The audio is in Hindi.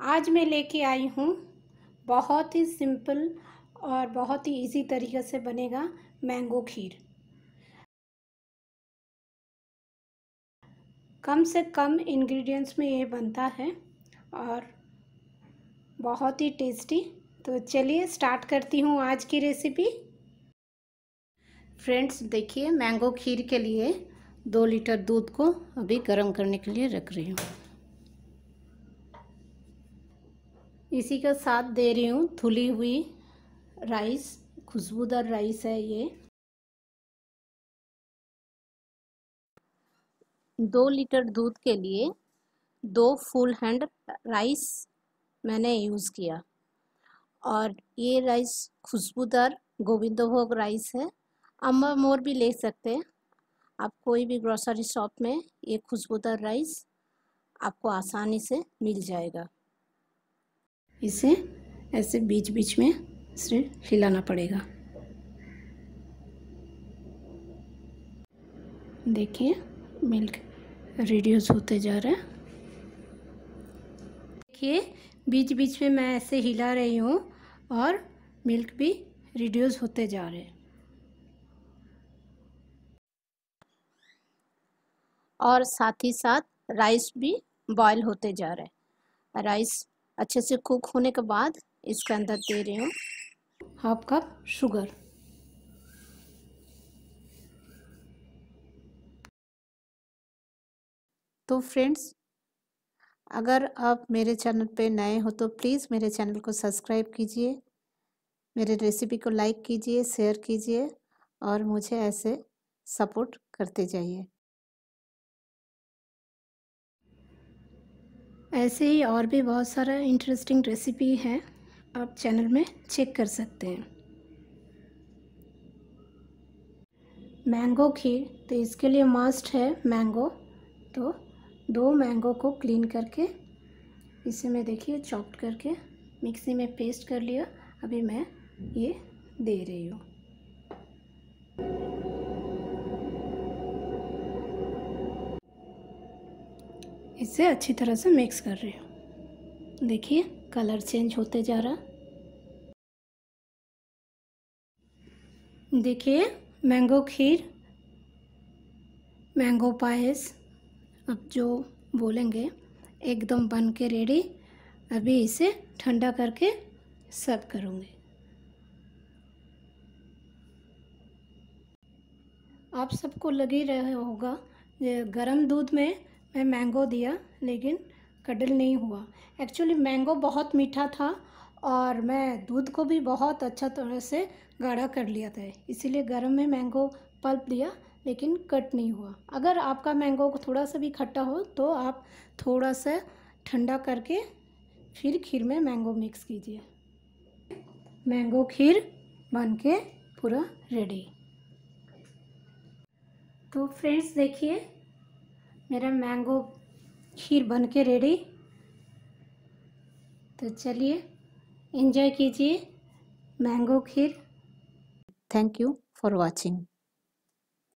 आज मैं लेके आई हूँ बहुत ही सिंपल और बहुत ही इजी तरीके से बनेगा मैंगो खीर कम से कम इंग्रेडिएंट्स में ये बनता है और बहुत ही टेस्टी तो चलिए स्टार्ट करती हूँ आज की रेसिपी फ्रेंड्स देखिए मैंगो खीर के लिए दो लीटर दूध को अभी गर्म करने के लिए रख रही हूँ इसी का साथ दे रही हूँ धुली हुई राइस खुशबूदार राइस है ये दो लीटर दूध के लिए दो फुल हैंड राइस मैंने यूज़ किया और ये राइस खुशबूदार गोविंदभोग राइस है अम्बा मोर भी ले सकते हैं आप कोई भी ग्रॉसरी शॉप में ये खुशबूदार राइस आपको आसानी से मिल जाएगा इसे ऐसे बीच बीच में इसे हिलाना पड़ेगा देखिए मिल्क रिड्यूस होते जा रहा है देखिए बीच बीच में मैं ऐसे हिला रही हूँ और मिल्क भी रिड्यूस होते जा रहे और साथ ही साथ राइस भी बॉयल होते जा रहे राइस अच्छे से कुक होने के बाद इसके अंदर दे रही हूँ हाफ कप शुगर तो फ्रेंड्स अगर आप मेरे चैनल पे नए हो तो प्लीज़ मेरे चैनल को सब्सक्राइब कीजिए मेरे रेसिपी को लाइक कीजिए शेयर कीजिए और मुझे ऐसे सपोर्ट करते जाइए ऐसे ही और भी बहुत सारा इंटरेस्टिंग रेसिपी है आप चैनल में चेक कर सकते हैं मैंगो खीर तो इसके लिए मस्ट है मैंगो तो दो मैंगो को क्लीन करके इसे मैं देखिए चॉप करके मिक्सी में पेस्ट कर लिया अभी मैं ये दे रही हूँ इसे अच्छी तरह से मिक्स कर रही हूँ देखिए कलर चेंज होते जा रहा देखिए मैंगो खीर मैंगो पायस अब जो बोलेंगे एकदम बन के रेडी अभी इसे ठंडा करके सर्व करूँगी आप सबको लग ही रहा होगा गरम दूध में मैं मैंगो दिया लेकिन कडल नहीं हुआ एक्चुअली मैंगो बहुत मीठा था और मैं दूध को भी बहुत अच्छा तरह से गाढ़ा कर लिया था इसीलिए गर्म में मैंगो पल्प दिया लेकिन कट नहीं हुआ अगर आपका मैंगो को थोड़ा सा भी खट्टा हो तो आप थोड़ा सा ठंडा करके फिर खीर में मैंगो मिक्स कीजिए मैंगो खीर बन के पूरा रेडी तो फ्रेंड्स देखिए मेरा मैंगो खीर बन के रेडी तो चलिए इंजॉय कीजिए मैंगो खीर थैंक यू फॉर वाचिंग